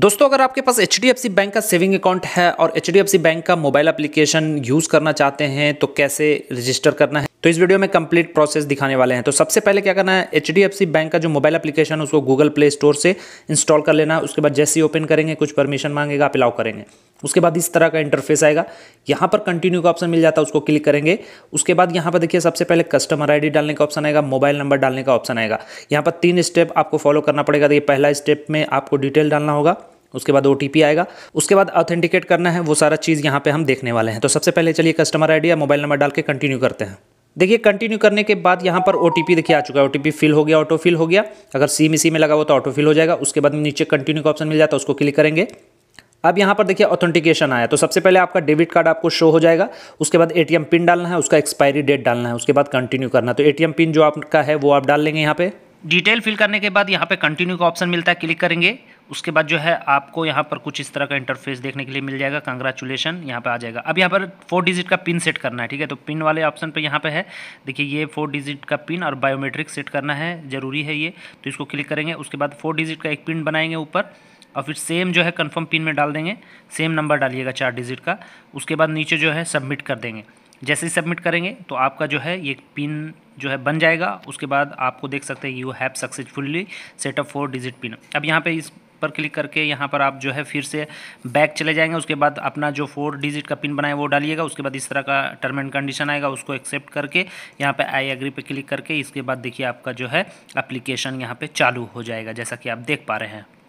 दोस्तों अगर आपके पास एच बैंक का सेविंग अकाउंट है और एच बैंक का मोबाइल एप्लीकेशन यूज़ करना चाहते हैं तो कैसे रजिस्टर करना है तो इस वीडियो में कंप्लीट प्रोसेस दिखाने वाले हैं तो सबसे पहले क्या करना है एच बैंक का जो मोबाइल एप्लीकेशन है उसको गूगल प्ले स्टोर से इंस्टॉल कर लेना है उसके बाद जैसे ही ओपन करेंगे कुछ परमिशन मांगेगा आप अलाउ करेंगे उसके बाद इस तरह का इंटरफेस आएगा यहाँ पर कंटिन्यू का ऑप्शन मिल जाता है उसको क्लिक करेंगे उसके बाद यहाँ पर देखिए सबसे पहले कस्टमर आईडी डालने का ऑप्शन आएगा मोबाइल नंबर डालने का ऑप्शन आएगा यहाँ पर तीन स्टेप आपको फॉलो करना पड़ेगा देखिए पहला स्टेप में आपको डिटेल डालना होगा उसके बाद ओ आएगा उसके बाद ऑथेंटिकेट करना है वो सारा चीज़ यहाँ पे हम देखने वाले हैं तो सबसे पहले चलिए कस्टमर आईडी या मोबाइल नंबर डाल के कंटिन्यू करते हैं देखिए कंटिन्यू करने के बाद यहाँ पर ओ देखिए आ चुका है ओ फिल हो गया ऑटो फिल हो गया अगर सीम इसी में लगा हुआ तो ऑटो फिल हो जाएगा उसके बाद नीचे कंटिन्यू का ऑप्शन मिल जाता है उसको क्लिक करेंगे अब यहाँ पर देखिए ऑथेंटिकेशन आया तो सबसे पहले आपका डेबिट कार्ड आपको शो हो जाएगा उसके बाद एटीएम पिन डालना है उसका एक्सपायरी डेट डालना है उसके बाद कंटिन्यू करना है तो एटीएम पिन जो आपका है वो आप डाल लेंगे यहाँ पे डिटेल फिल करने के बाद यहाँ पे कंटिन्यू का ऑप्शन मिलता है क्लिक करेंगे उसके बाद जो है आपको यहाँ पर कुछ इस तरह का इंटरफेस देखने के लिए मिल जाएगा कंग्रेचुलेशन यहाँ पे आ जाएगा अब यहाँ पर फोर डिजिट का पिन सेट करना है ठीक है तो पिन वाले ऑप्शन पे यहाँ पे है देखिए ये फोर डिजिट का पिन और बायोमेट्रिक सेट करना है ज़रूरी है ये तो इसको क्लिक करेंगे उसके बाद फोर डिजिट का एक पिन बनाएंगे ऊपर और फिर सेम जो है कन्फर्म पिन में डाल देंगे सेम नंबर डालिएगा चार डिजिट का उसके बाद नीचे जो है सबमिट कर देंगे जैसे ही सबमिट करेंगे तो आपका जो है ये पिन जो है बन जाएगा उसके बाद आपको देख सकते हैं you have successfully setup four digit pin अब यहाँ पे इस पर क्लिक करके यहाँ पर आप जो है फिर से बैक चले जाएंगे उसके बाद अपना जो फोर डिजिट का पिन बनाए वो डालिएगा उसके बाद इस तरह का टर्म एंड कंडीशन आएगा उसको एक्सेप्ट करके यहाँ पर आई एग्री पे क्लिक करके इसके बाद देखिए आपका जो है अप्लीकेशन यहाँ पर चालू हो जाएगा जैसा कि आप देख पा रहे हैं